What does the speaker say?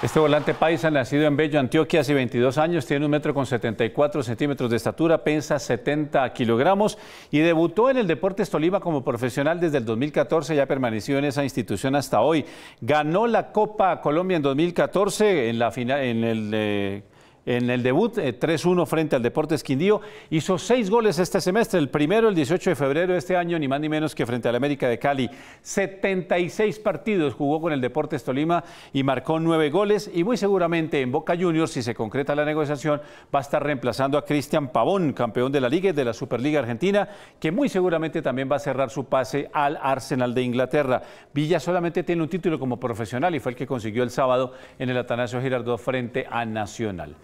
Este volante paisa, nacido en Bello, Antioquia, hace 22 años, tiene un metro con 74 centímetros de estatura, pesa 70 kilogramos y debutó en el Deportes Tolima como profesional desde el 2014 ya ha permanecido en esa institución hasta hoy. Ganó la Copa Colombia en 2014 en la final, en el eh, en el debut, 3-1 eh, frente al Deportes Quindío. Hizo seis goles este semestre, el primero el 18 de febrero de este año, ni más ni menos que frente al América de Cali. 76 partidos jugó con el Deportes Tolima y marcó nueve goles y muy seguramente en Boca Juniors, si se concreta la negociación, va a estar reemplazando a Cristian Pavón, campeón de la Liga y de la Superliga Argentina, que muy seguramente también va a cerrar su pase al Arsenal de Inglaterra. Villa solamente tiene un título como profesional y fue el que consiguió el sábado en el Atanasio Girardot frente a Nacional.